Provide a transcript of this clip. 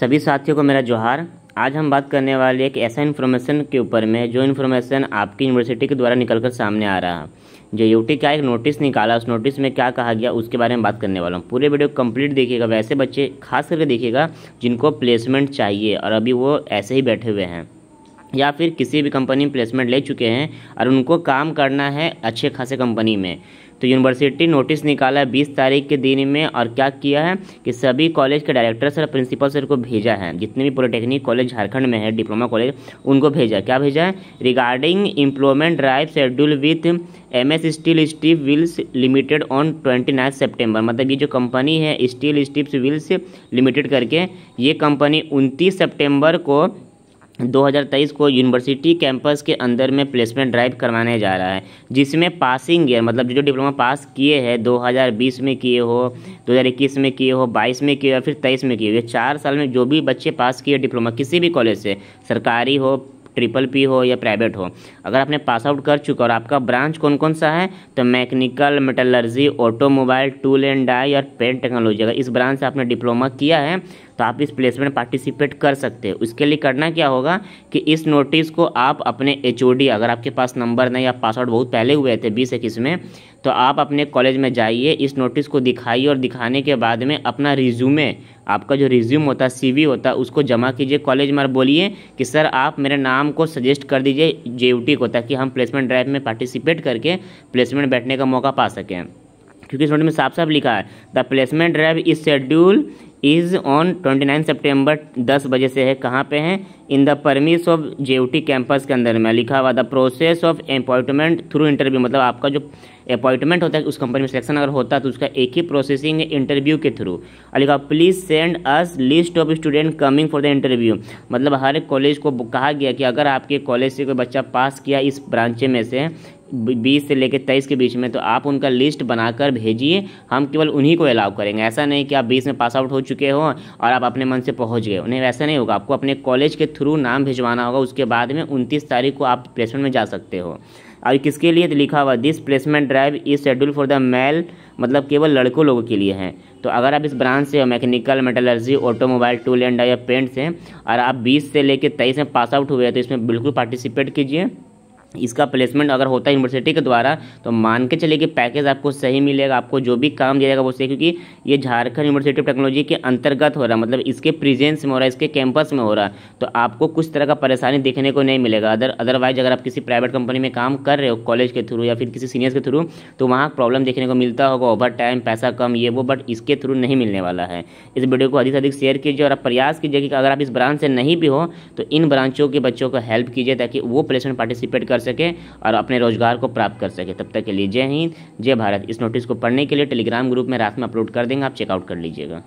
सभी साथियों को मेरा जोहार आज हम बात करने वाले एक ऐसा इन्फॉर्मेशन के ऊपर में जो इन्फॉर्मेशन आपकी यूनिवर्सिटी के द्वारा निकल कर सामने आ रहा जो यूटी का एक नोटिस निकाला उस नोटिस में क्या कहा गया उसके बारे में बात करने वाला हूँ पूरे वीडियो कंप्लीट देखिएगा वैसे बच्चे खास करके देखिएगा जिनको प्लेसमेंट चाहिए और अभी वो ऐसे ही बैठे हुए हैं या फिर किसी भी कंपनी में प्लेसमेंट ले चुके हैं और उनको काम करना है अच्छे खासे कंपनी में तो यूनिवर्सिटी नोटिस निकाला है बीस तारीख के दिन में और क्या किया है कि सभी कॉलेज के डायरेक्टर सर प्रिंसिपल सर को भेजा है जितने भी पॉलिटेक्निक कॉलेज झारखंड में है डिप्लोमा कॉलेज उनको भेजा है क्या भेजा है regarding employment drive schedule with M S Steel Strips Wheels Limited on twenty ninth September मतलब ये जो कंपनी है स्टील स्टीप्स विल्स लिमिटेड करके ये कंपनी उनतीस सेप्टेम्बर को 2023 को यूनिवर्सिटी कैंपस के अंदर में प्लेसमेंट ड्राइव करवाने जा रहा है जिसमें पासिंग ईयर मतलब जो जो डिप्लोमा पास किए हैं 2020 में किए हो 2021 में किए हो 22 में किए हो फिर 23 में किए हो ये चार साल में जो भी बच्चे पास किए डिप्लोमा किसी भी कॉलेज से सरकारी हो ट्रिपल पी हो या प्राइवेट हो अगर आपने पास आउट कर चुका और आपका ब्रांच कौन कौन सा है तो mechanical metallurgy automobile tool and die और पेंट टेक्नोलॉजी अगर इस ब्रांच से आपने डिप्लोमा किया है तो आप इस प्लेसमेंट में पार्टिसिपेट कर सकते हैं उसके लिए करना क्या होगा कि इस नोटिस को आप अपने एच अगर आपके पास नंबर नहीं या पासवर्ड बहुत पहले हुए थे बीस इक्कीस में तो आप अपने कॉलेज में जाइए इस नोटिस को दिखाइए और दिखाने के बाद में अपना रिज्यूमे आपका जो रिज्यूम होता है सी होता है उसको जमा कीजिए कॉलेज में बोलिए कि सर आप मेरे नाम को सजेस्ट कर दीजिए जे को ताकि हम प्लेसमेंट ड्राइव में पार्टिसिपेट करके प्लेसमेंट बैठने का मौका पा सकें क्योंकि इस नोट में साफ साफ लिखा है the placement drive is schedule is on 29 सितंबर 10 बजे से है कहाँ पे है in the premise of the campus के अंदर में लिखा हुआ the process of appointment through interview मतलब आपका जो अपॉइंटमेंट होता है उस कंपनी में सिलेक्शन अगर होता है तो उसका एक ही प्रोसेसिंग है इंटरव्यू के थ्रू और लिखा please send us list of student coming for the interview मतलब हर कॉलेज को कहा गया कि अगर आपके कॉलेज से कोई बच्चा पास किया इस ब्रांचे में से बीस से लेकर तेईस के बीच में तो आप उनका लिस्ट बनाकर भेजिए हम केवल उन्हीं को अलाउ करेंगे ऐसा नहीं कि आप बीस में पास आउट हो चुके हो और आप अपने मन से पहुंच गए उन्हें वैसा नहीं होगा आपको अपने कॉलेज के थ्रू नाम भिजवाना होगा उसके बाद में उनतीस तारीख को आप प्लेसमेंट में जा सकते हो और किसके लिए तो लिखा हुआ this placement drive is schedule for the male मतलब केवल लड़कों लोगों के लिए हैं तो अगर आप इस ब्रांच से हो mechanical metallurgy automobile tool and या पेंट से और आप बीस से लेकर तेईस में पास आउट हुए हैं तो इसमें बिल्कुल पार्टिसिपेट कीजिए इसका प्लेसमेंट अगर होता है यूनिवर्सिटी के द्वारा तो मान के चले कि पैकेज आपको सही मिलेगा आपको जो भी काम दिया जाएगा वो सही क्योंकि ये झारखंड यूनिवर्सिटी ऑफ टेक्नोलॉजी के अंतर्गत हो रहा है मतलब इसके प्रेजेंस में हो रहा है इसके कैंपस में हो रहा है तो आपको कुछ तरह का परेशानी देखने को नहीं मिलेगा अदर अदरवाइज अगर आप किसी प्राइवेट कंपनी में काम कर रहे हो कॉलेज के थ्रू या फिर किसी सीनियर्स के थ्रू तो वहाँ प्रॉब्लम देखने को मिलता होगा ओवर टाइम पैसा कम ये वो बट इसके थ्रू नहीं मिलने वाला है इस वीडियो को अधिक से अधिक शेयर कीजिए और आप प्रयास कीजिए कि अगर आप इस ब्रांच से नहीं भी हो तो इन ब्रांचों के बच्चों को हेल्प कीजिए ताकि वो प्लेसमेंट पार्टिसिपेट कर सके और अपने रोजगार को प्राप्त कर सके तब तक के लिए जय हिंद जय भारत इस नोटिस को पढ़ने के लिए टेलीग्राम ग्रुप में रात में अपलोड कर देंगे आप चेकआउट कर लीजिएगा